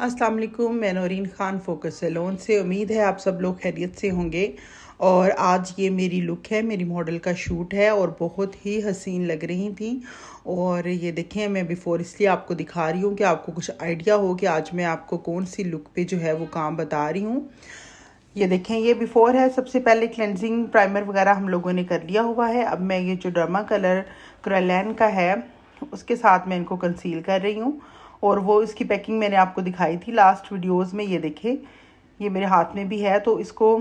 अस्सलाम वालेकुम मैं नौरीन ख़ान फोकस सैलून से उम्मीद है आप सब लोग खैरियत से होंगे और आज ये मेरी लुक है मेरी मॉडल का शूट है और बहुत ही हसीन लग रही थी और ये देखें मैं बिफ़ोर इसलिए आपको दिखा रही हूँ कि आपको कुछ आइडिया हो कि आज मैं आपको कौन सी लुक पे जो है वो काम बता रही हूँ ये देखें ये बिफ़ोर है सबसे पहले क्लेंजिंग प्राइमर वगैरह हम लोगों ने कर लिया हुआ है अब मैं ये जो ड्रामा कलर क्रलैन का है उसके साथ मैं इनको कंसील कर रही हूँ और वो इसकी पैकिंग मैंने आपको दिखाई थी लास्ट वीडियोस में ये देखे ये मेरे हाथ में भी है तो इसको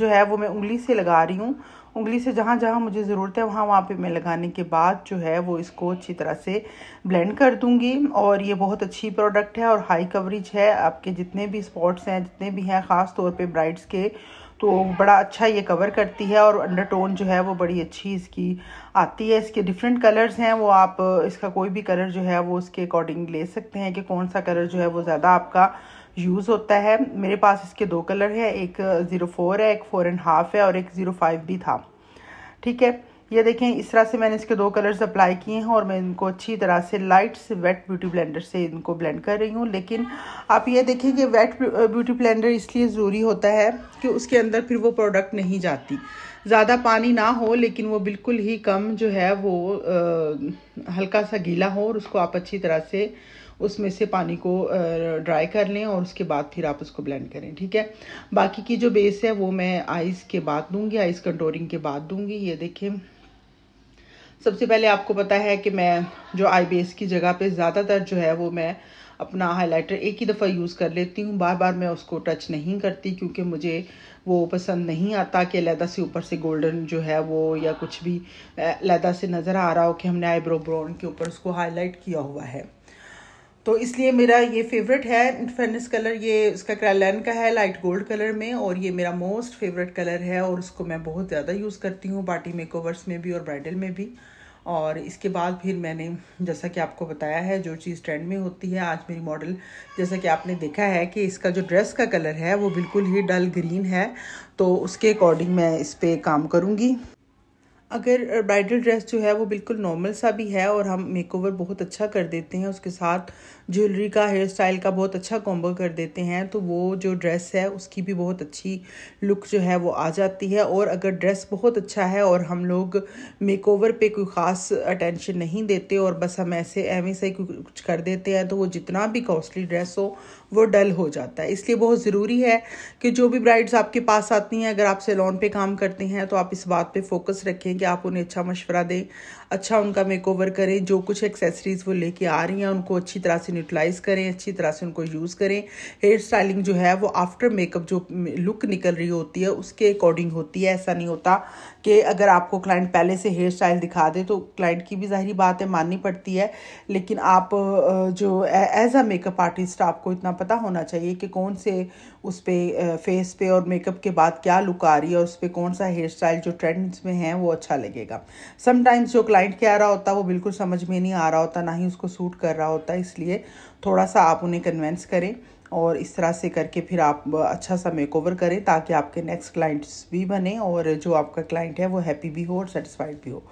जो है वो मैं उंगली से लगा रही हूँ उंगली से जहाँ जहाँ मुझे ज़रूरत है वहाँ वहाँ पे मैं लगाने के बाद जो है वो इसको अच्छी तरह से ब्लेंड कर दूँगी और ये बहुत अच्छी प्रोडक्ट है और हाई कवरेज है आपके जितने भी स्पॉट्स हैं जितने भी हैं ख़ास तौर पे ब्राइड्स के तो बड़ा अच्छा ये कवर करती है और अंडरटोन जो है वो बड़ी अच्छी इसकी आती है इसके डिफरेंट कलर्स हैं वो आप इसका कोई भी कलर जो है वो उसके अकॉर्डिंग ले सकते हैं कि कौन सा कलर जो है वो ज़्यादा आपका यूज़ होता है मेरे पास इसके दो कलर है एक ज़ीरो फोर है एक फोर एंड हाफ़ है और एक ज़ीरो फाइव भी था ठीक है ये देखें इस तरह से मैंने इसके दो कलर्स अप्लाई किए हैं और मैं इनको अच्छी तरह से लाइट से वेट ब्यूटी ब्लेंडर से इनको ब्लेंड कर रही हूँ लेकिन आप ये देखें कि वेट ब्यूटी ब्लेंडर इसलिए ज़रूरी होता है कि उसके अंदर फिर वो प्रोडक्ट नहीं जाती ज़्यादा पानी ना हो लेकिन वो बिल्कुल ही कम जो है वो आ, हल्का सा गीला हो और उसको आप अच्छी तरह से उसमें से पानी को ड्राई कर लें और उसके बाद फिर आप उसको ब्लेंड करें ठीक है बाकी की जो बेस है वो मैं आइस के बाद दूंगी आइस कंट्रोलिंग के बाद दूंगी ये देखें सबसे पहले आपको पता है कि मैं जो आई बेस की जगह पे ज़्यादातर जो है वो मैं अपना हाइलाइटर एक ही दफ़ा यूज़ कर लेती हूँ बार बार मैं उसको टच नहीं करती क्योंकि मुझे वो पसंद नहीं आता कि लैदा से ऊपर से गोल्डन जो है वो या कुछ भी लैदा से नज़र आ रहा हो कि हमने आईब्रो ब्राउन के ऊपर उसको हाईलाइट किया हुआ है तो इसलिए मेरा ये फेवरेट है इनफेनिस कलर ये उसका क्रैलन का है लाइट गोल्ड कलर में और ये मेरा मोस्ट फेवरेट कलर है और उसको मैं बहुत ज़्यादा यूज़ करती हूँ पार्टी मेकओवर्स में भी और ब्राइडल में भी और इसके बाद फिर मैंने जैसा कि आपको बताया है जो चीज़ ट्रेंड में होती है आज मेरी मॉडल जैसा कि आपने देखा है कि इसका जो ड्रेस का कलर है वो बिल्कुल ही डल ग्रीन है तो उसके अकॉर्डिंग मैं इस पर काम करूँगी अगर ब्राइडल ड्रेस जो है वो बिल्कुल नॉर्मल सा भी है और हम मेकओवर बहुत अच्छा कर देते हैं उसके साथ ज्वेलरी का हेयर स्टाइल का बहुत अच्छा कॉम्बो कर देते हैं तो वो जो ड्रेस है उसकी भी बहुत अच्छी लुक जो है वो आ जाती है और अगर ड्रेस बहुत अच्छा है और हम लोग मेकओवर पे कोई ख़ास अटेंशन नहीं देते और बस हम ऐसे एवं से कुछ कर देते हैं तो वो जितना भी कॉस्टली ड्रेस हो वो डल हो जाता है इसलिए बहुत ज़रूरी है कि जो भी ब्राइड्स आपके पास आती हैं अगर आप सेलोन पर काम करते हैं तो आप इस बात पर फोकस रखें कि आप उन्हें अच्छा मशवरा दें अच्छा उनका मेक ओवर करें जो कुछ एक्सेसरीज़ वो लेके आ रही हैं उनको अच्छी तरह से यूटिलाइज़ करें अच्छी तरह से उनको यूज़ करें हेयर स्टाइलिंग जो है वो आफ्टर मेकअप जो लुक निकल रही होती है उसके अकॉर्डिंग होती है ऐसा नहीं होता कि अगर आपको क्लाइंट पहले से हेयर स्टाइल दिखा दे तो क्लाइंट की भी ज़ाहरी बात है माननी पड़ती है लेकिन आप जो एज अ मेकअप आर्टिस्ट आपको इतना पता होना चाहिए कि कौन से उस पर फेस पे और मेकअप के बाद क्या लुक आ रही है और उस पर कौन सा हेयर स्टाइल जो ट्रेंड्स में है वो अच्छा लगेगा समटाइम्स जो क्लाइंट क्लाइंट क्या रहा होता वो बिल्कुल समझ में नहीं आ रहा होता ना ही उसको सूट कर रहा होता इसलिए थोड़ा सा आप उन्हें कन्वेंस करें और इस तरह से करके फिर आप अच्छा सा मेक ओवर करें ताकि आपके नेक्स्ट क्लाइंट्स भी बने और जो आपका क्लाइंट है वो हैप्पी भी हो और सेटिस्फाइड भी हो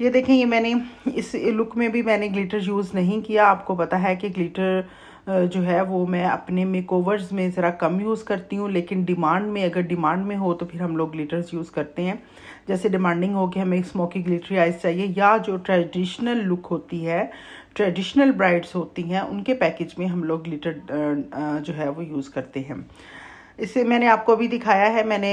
ये देखें ये मैंने इस लुक में भी मैंने ग्लिटर यूज़ नहीं किया आपको पता है कि ग्लिटर जो है वो मैं अपने मेकओवर्स में ज़रा कम यूज़ करती हूँ लेकिन डिमांड में अगर डिमांड में हो तो फिर हम लोग ग्लिटर्स यूज़ करते हैं जैसे डिमांडिंग हो कि हमें स्मोकी ग्लिटरी आइज चाहिए या जो ट्रेडिशनल लुक होती है ट्रेडिशनल ब्राइड्स होती हैं उनके पैकेज में हम लोग ग्लिटर जो है वो यूज़ करते हैं इसे मैंने आपको भी दिखाया है मैंने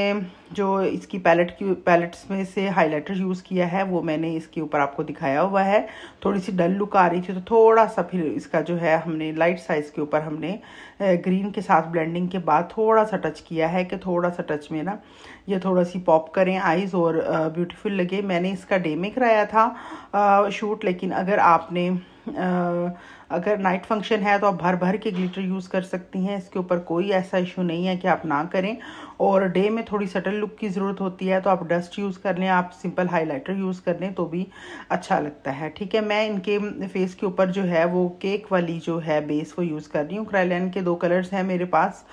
जो इसकी पैलेट की पैलेट्स में से हाइलाइटर यूज़ किया है वो मैंने इसके ऊपर आपको दिखाया हुआ है थोड़ी सी डल लुक आ रही थी तो थोड़ा सा फिर इसका जो है हमने लाइट साइज़ के ऊपर हमने ग्रीन के साथ ब्लेंडिंग के बाद थोड़ा सा टच किया है कि थोड़ा सा टच में ना ये थोड़ा सी पॉप करें आइज़ और ब्यूटीफुल लगे मैंने इसका डे में कराया था शूट लेकिन अगर आपने अगर नाइट फंक्शन है तो आप भर भर के ग्लिटर यूज़ कर सकती हैं इसके ऊपर कोई ऐसा इशू नहीं है कि आप ना करें और डे में थोड़ी सटल लुक की ज़रूरत होती है तो आप डस्ट यूज़ कर लें आप सिंपल हाइलाइटर यूज़ कर लें तो भी अच्छा लगता है ठीक है मैं इनके फेस के ऊपर जो है वो केक वाली जो है बेस वो यूज़ कर रही हूँ क्राइलैंड के दो कलर्स हैं मेरे पास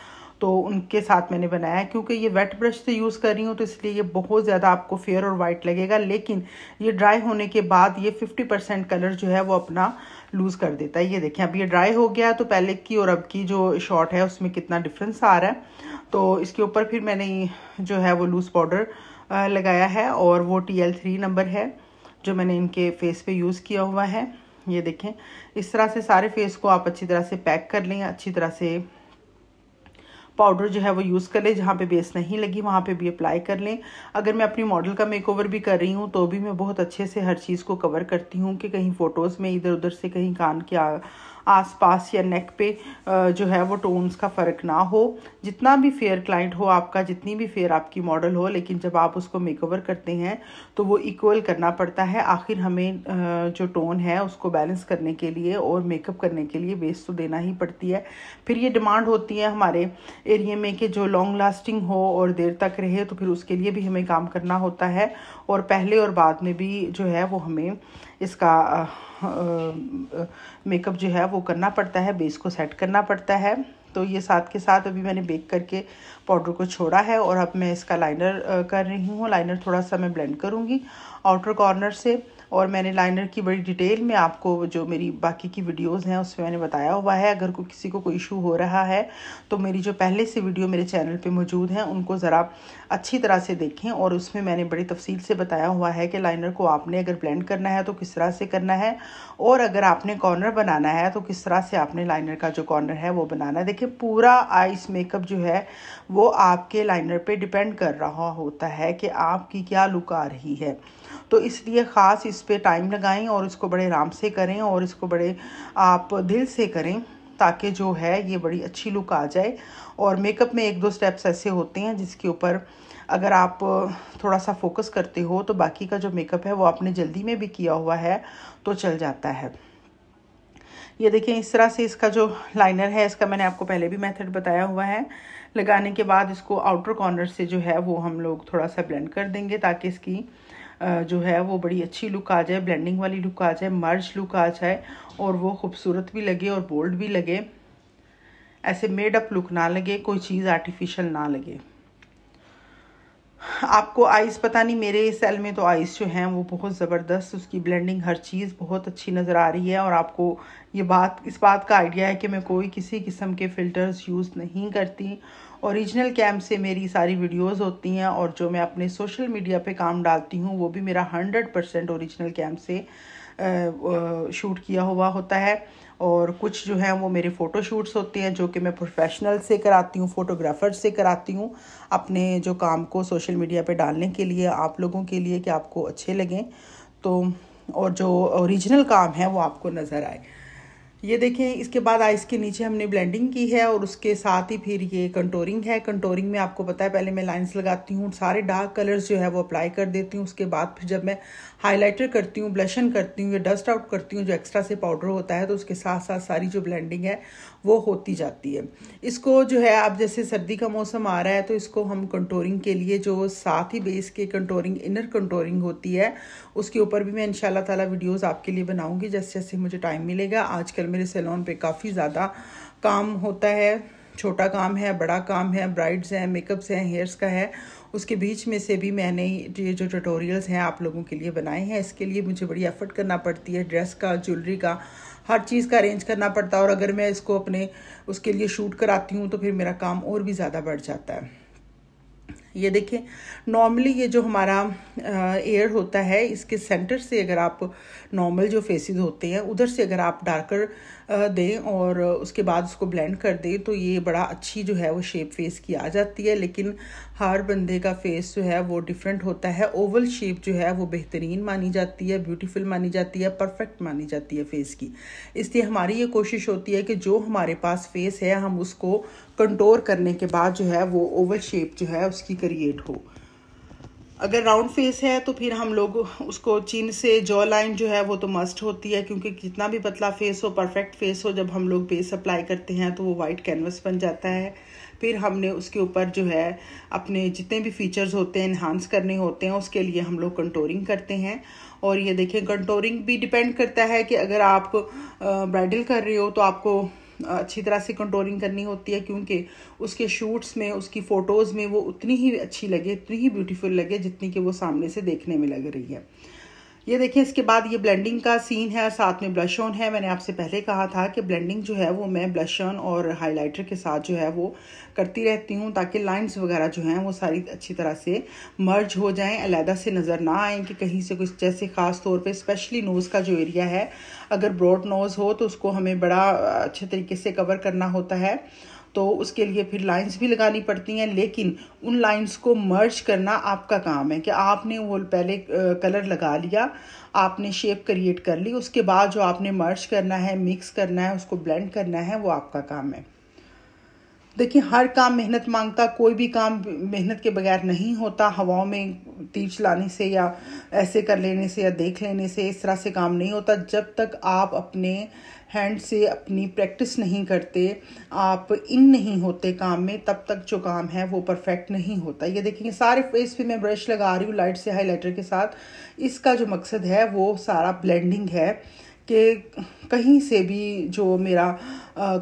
तो उनके साथ मैंने बनाया क्योंकि ये वेट ब्रश से यूज़ कर रही हूँ तो इसलिए ये बहुत ज़्यादा आपको फेयर और वाइट लगेगा लेकिन ये ड्राई होने के बाद ये 50 परसेंट कलर जो है वो अपना लूज़ कर देता है ये देखें अब ये ड्राई हो गया तो पहले की और अब की जो शॉट है उसमें कितना डिफरेंस आ रहा है तो इसके ऊपर फिर मैंने जो है वो लूज़ पाउडर लगाया है और वो टी एल थ्री नंबर है जो मैंने इनके फेस पे यूज़ किया हुआ है ये देखें इस तरह से सारे फेस को आप अच्छी तरह से पैक कर लें अच्छी तरह से पाउडर जो है वो यूज़ कर लें जहाँ पे बेस नहीं लगी वहाँ पे भी अप्लाई कर लें अगर मैं अपनी मॉडल का मेकओवर भी कर रही हूँ तो भी मैं बहुत अच्छे से हर चीज़ को कवर करती हूँ कि कहीं फ़ोटोज़ में इधर उधर से कहीं कान के आ आसपास या नेक पे जो है वो टोन्स का फ़र्क ना हो जितना भी फेयर क्लाइंट हो आपका जितनी भी फेयर आपकी मॉडल हो लेकिन जब आप उसको मेकओवर करते हैं तो वो इक्वल करना पड़ता है आखिर हमें जो टोन है उसको बैलेंस करने के लिए और मेकअप करने के लिए वेस्ट तो देना ही पड़ती है फिर ये डिमांड होती है हमारे एरिए में कि जो लॉन्ग लास्टिंग हो और देर तक रहे तो फिर उसके लिए भी हमें काम करना होता है और पहले और बाद में भी जो है वो हमें इसका मेकअप जो है वो करना पड़ता है बेस को सेट करना पड़ता है तो ये साथ के साथ अभी मैंने बेक करके पाउडर को छोड़ा है और अब मैं इसका लाइनर कर रही हूँ लाइनर थोड़ा सा मैं ब्लेंड करूँगी आउटर कॉर्नर से और मैंने लाइनर की बड़ी डिटेल में आपको जो मेरी बाकी की वीडियोस हैं उसमें मैंने बताया हुआ है अगर कोई किसी को कोई इशू हो रहा है तो मेरी जो पहले से वीडियो मेरे चैनल पे मौजूद हैं उनको ज़रा अच्छी तरह से देखें और उसमें मैंने बड़ी तफसील से बताया हुआ है कि लाइनर को आपने अगर ब्लेंड करना है तो किस तरह से करना है और अगर आपने कॉर्नर बनाना है तो किस तरह से आपने लाइनर का जो कॉर्नर है वो बनाना है देखिए पूरा आइस मेकअप जो है वो वो आपके लाइनर पे डिपेंड कर रहा होता है कि आपकी क्या लुक आ रही है तो इसलिए ख़ास इस पर टाइम लगाएं और इसको बड़े आराम से करें और इसको बड़े आप दिल से करें ताकि जो है ये बड़ी अच्छी लुक आ जाए और मेकअप में एक दो स्टेप्स ऐसे होते हैं जिसके ऊपर अगर आप थोड़ा सा फोकस करते हो तो बाकी का जो मेकअप है वो आपने जल्दी में भी किया हुआ है तो चल जाता है ये देखें इस तरह से इसका जो लाइनर है इसका मैंने आपको पहले भी मेथड बताया हुआ है लगाने के बाद इसको आउटर कॉर्नर से जो है वो हम लोग थोड़ा सा ब्लेंड कर देंगे ताकि इसकी जो है वो बड़ी अच्छी लुक आ जाए ब्लेंडिंग वाली लुक आ जाए मर्ज लुक आ जाए और वो खूबसूरत भी लगे और बोल्ड भी लगे ऐसे मेड अप लुक ना लगे कोई चीज़ आर्टिफिशियल ना लगे आपको आइस पता नहीं मेरे सेल में तो आइस जो हैं वो बहुत ज़बरदस्त उसकी ब्लेंडिंग हर चीज़ बहुत अच्छी नज़र आ रही है और आपको ये बात इस बात का आइडिया है कि मैं कोई किसी किस्म के फ़िल्टर्स यूज़ नहीं करती ओरिजिनल कैम से मेरी सारी वीडियोस होती हैं और जो मैं अपने सोशल मीडिया पे काम डालती हूँ वो भी मेरा हंड्रेड परसेंट कैम से शूट किया हुआ होता है और कुछ जो है वो मेरे फ़ोटोशूट्स होते हैं जो कि मैं प्रोफेशनल से कराती हूँ फ़ोटोग्राफ़र से कराती हूँ अपने जो काम को सोशल मीडिया पे डालने के लिए आप लोगों के लिए कि आपको अच्छे लगें तो और जो ओरिजिनल काम है वो आपको नज़र आए ये देखें इसके बाद आइस के नीचे हमने ब्लेंडिंग की है और उसके साथ ही फिर ये कंटोरिंग है कंटोरिंग में आपको पता है पहले मैं लाइंस लगाती हूँ सारे डार्क कलर्स जो है वो अप्लाई कर देती हूँ उसके बाद फिर जब मैं हाइलाइटर करती हूँ ब्लशन करती हूँ या डस्ट आउट करती हूँ जो एक्स्ट्रा से पाउडर होता है तो उसके साथ साथ सारी जो ब्लेंडिंग है वो होती जाती है इसको जो है आप जैसे सर्दी का मौसम आ रहा है तो इसको हम कंटोरिंग के लिए जो साथ ही बेस के कंटोरिंग इनर कंटोरिंग होती है उसके ऊपर भी मैं इन ताला वीडियोस आपके लिए बनाऊंगी जैसे जैसे मुझे टाइम मिलेगा आजकल मेरे सैलून पे काफ़ी ज़्यादा काम होता है छोटा काम है बड़ा काम है ब्राइड्स हैं मेकअप्स हैं हेयर्स का है उसके बीच में से भी मैंने ये जो ट्यूटोरियल्स हैं आप लोगों के लिए बनाए हैं इसके लिए मुझे बड़ी एफर्ट करना पड़ती है ड्रेस का ज्वेलरी का हर चीज़ का अरेंज करना पड़ता है और अगर मैं इसको अपने उसके लिए शूट कराती हूँ तो फिर मेरा काम और भी ज़्यादा बढ़ जाता है ये देखें नॉर्मली ये जो हमारा एयर होता है इसके सेंटर से अगर आप नॉर्मल जो फेसेस होते हैं उधर से अगर आप डार्कर दें और उसके बाद उसको ब्लेंड कर दें तो ये बड़ा अच्छी जो है वो शेप फेस की आ जाती है लेकिन हर बंदे का फेस जो है वो डिफरेंट होता है ओवल शेप जो है वो बेहतरीन मानी जाती है ब्यूटीफुल मानी जाती है परफेक्ट मानी जाती है फेस की इसलिए हमारी ये कोशिश होती है कि जो हमारे पास फेस है हम उसको कंटोर करने के बाद जो है वो ओवल शेप जो है उसकी क्रिएट हो अगर राउंड फेस है तो फिर हम लोग उसको चीन से जॉ लाइन जो है वो तो मस्ट होती है क्योंकि कितना भी पतला फेस हो परफेक्ट फेस हो जब हम लोग बेस अप्लाई करते हैं तो वो वाइट कैनवस बन जाता है फिर हमने उसके ऊपर जो है अपने जितने भी फीचर्स होते हैं इन्हांस करने होते हैं उसके लिए हम लोग कंटोरिंग करते हैं और ये देखें कंटोरिंग भी डिपेंड करता है कि अगर आप ब्राइडल कर रहे हो तो आपको अच्छी तरह से कंटोरिंग करनी होती है क्योंकि उसके शूट्स में उसकी फ़ोटोज़ में वो उतनी ही अच्छी लगे उतनी ही ब्यूटीफुल लगे जितनी कि वो सामने से देखने में लग रही है ये देखें इसके बाद ये ब्लेंडिंग का सीन है साथ में ब्लश ऑन है मैंने आपसे पहले कहा था कि ब्लेंडिंग जो है वो मैं ब्लश ऑन और हाइलाइटर के साथ जो है वो करती रहती हूँ ताकि लाइंस वगैरह जो हैं वो सारी अच्छी तरह से मर्ज हो जाएं अलहदा से नज़र ना आए कि कहीं से कुछ जैसे ख़ास तौर पे स्पेशली नोज़ का जो एरिया है अगर ब्रॉड नोज़ हो तो उसको हमें बड़ा अच्छे तरीके से कवर करना होता है तो उसके लिए फिर लाइंस भी लगानी पड़ती हैं लेकिन उन लाइंस को मर्ज करना आपका काम है कि आपने वो पहले कलर लगा लिया आपने शेप क्रिएट कर ली उसके बाद जो आपने मर्ज करना है मिक्स करना है उसको ब्लेंड करना है वो आपका काम है देखिए हर काम मेहनत मांगता कोई भी काम मेहनत के बगैर नहीं होता हवाओं में तीर चलाने से या ऐसे कर लेने से या देख लेने से इस तरह से काम नहीं होता जब तक आप अपने हैंड से अपनी प्रैक्टिस नहीं करते आप इन नहीं होते काम में तब तक जो काम है वो परफेक्ट नहीं होता ये देखेंगे सारे फेस पे मैं ब्रश लगा रही हूँ लाइट से हाईलाइटर के साथ इसका जो मकसद है वो सारा ब्लेंडिंग है कि कहीं से भी जो मेरा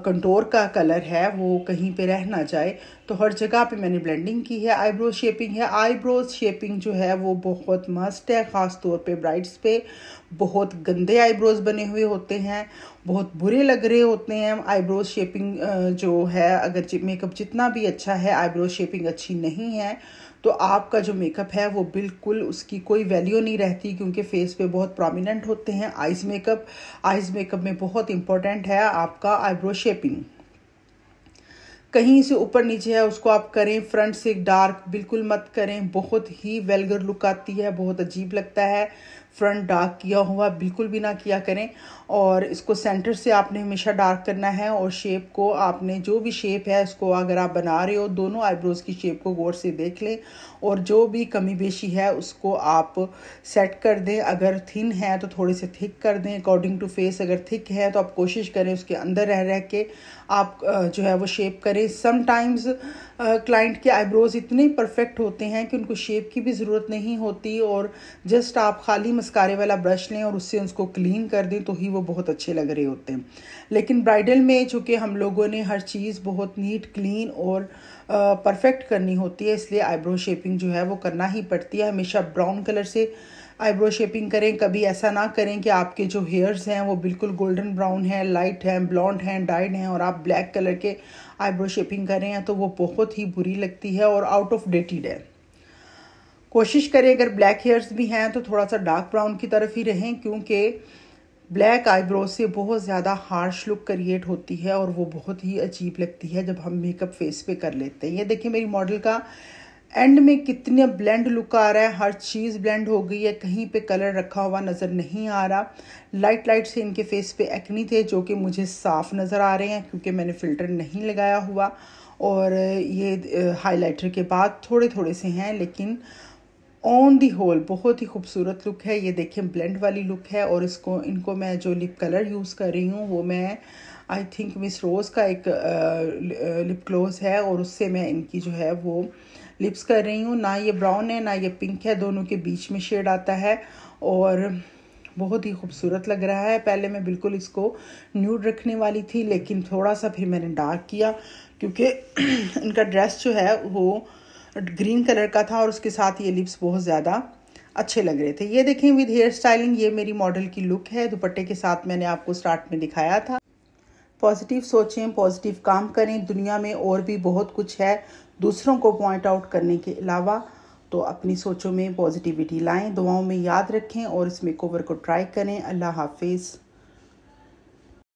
कंटोर का कलर है वो कहीं पे रह ना जाए तो हर जगह पे मैंने ब्लेंडिंग की है आईब्रो शेपिंग है आईब्रो शेपिंग जो है वो बहुत मस्त है ख़ास तौर पे ब्राइट्स पे बहुत गंदे आईब्रोज़ बने हुए होते हैं बहुत बुरे लग रहे होते हैं आईब्रो शेपिंग जो है अगर मेकअप जितना भी अच्छा है आईब्रो शेपिंग अच्छी नहीं है तो आपका जो मेकअप है वो बिल्कुल उसकी कोई वैल्यू नहीं रहती क्योंकि फेस पे बहुत प्रोमिनेंट होते हैं आइज़ मेकअप आइज़ मेकअप में बहुत इंपॉर्टेंट है आपका आईब्रो शेपिंग कहीं से ऊपर नीचे है उसको आप करें फ्रंट से डार्क बिल्कुल मत करें बहुत ही वेलगर लुक आती है बहुत अजीब लगता है फ्रंट डार्क किया हुआ बिल्कुल भी ना किया करें और इसको सेंटर से आपने हमेशा डार्क करना है और शेप को आपने जो भी शेप है उसको अगर आप बना रहे हो दोनों आईब्रोज़ की शेप को गौर से देख लें और जो भी कमी बेशी है उसको आप सेट कर दें अगर थिन है तो थोड़े से थिक कर दें अकॉर्डिंग टू फेस अगर थिक है तो आप कोशिश करें उसके अंदर रह रह के आप जो है वो शेप करें समटाइम्स क्लाइंट के आईब्रोज़ इतने परफेक्ट होते हैं कि उनको शेप की भी ज़रूरत नहीं होती और जस्ट आप खाली मस्कारे वाला ब्रश लें और उससे उसको क्लीन कर दें तो ही वो बहुत अच्छे लग रहे होते हैं लेकिन ब्राइडल में चूँकि हम लोगों ने हर चीज़ बहुत नीट क्लीन और परफेक्ट करनी होती है इसलिए आईब्रो शेपिंग जो है वो करना ही पड़ती है हमेशा ब्राउन कलर से आईब्रो शेपिंग करें कभी ऐसा ना करें कि आपके जो हेयर्स हैं वो बिल्कुल गोल्डन ब्राउन हैं लाइट हैं ब्लॉन्ड हैं डाइड हैं और आप ब्लैक कलर के आईब्रो शेपिंग करें तो वो बहुत ही बुरी लगती है और आउट ऑफ डेटेड है कोशिश करें अगर ब्लैक हेयर्स भी हैं तो थोड़ा सा डार्क ब्राउन की तरफ ही रहें क्योंकि ब्लैक आईब्रो से बहुत ज़्यादा हार्श लुक क्रिएट होती है और वो बहुत ही अजीब लगती है जब हम मेकअप फेस पे कर लेते हैं ये देखिए मेरी मॉडल का एंड में कितने ब्लेंड लुक आ रहा है हर चीज़ ब्लेंड हो गई है कहीं पे कलर रखा हुआ नज़र नहीं आ रहा लाइट लाइट से इनके फेस पे एक्नी थे जो कि मुझे साफ़ नज़र आ रहे हैं क्योंकि मैंने फ़िल्टर नहीं लगाया हुआ और ये हाइलाइटर के बाद थोड़े थोड़े से हैं लेकिन ऑन दी होल बहुत ही खूबसूरत लुक है ये देखें ब्लेंड वाली लुक है और इसको इनको मैं जो लिप कलर यूज़ कर रही हूँ वो मैं आई थिंक मिस रोज़ का एक लिप क्लोज है और उससे मैं इनकी जो है वो लिप्स कर रही हूँ ना ये ब्राउन है ना ये पिंक है दोनों के बीच में शेड आता है और बहुत ही खूबसूरत लग रहा है पहले मैं बिल्कुल इसको न्यूड रखने वाली थी लेकिन थोड़ा सा फिर मैंने डार्क किया क्योंकि इनका ड्रेस जो है वो ग्रीन कलर का था और उसके साथ ये लिप्स बहुत ज़्यादा अच्छे लग रहे थे ये देखें विद हेयर स्टाइलिंग ये मेरी मॉडल की लुक है दुपट्टे के साथ मैंने आपको स्टार्ट में दिखाया था पॉजिटिव सोचें पॉजिटिव काम करें दुनिया में और भी बहुत कुछ है दूसरों को पॉइंट आउट करने के अलावा तो अपनी सोचों में पॉजिटिविटी लाएं दुआओं में याद रखें और इस मेकओवर को ट्राई करें अल्लाह हाफिज़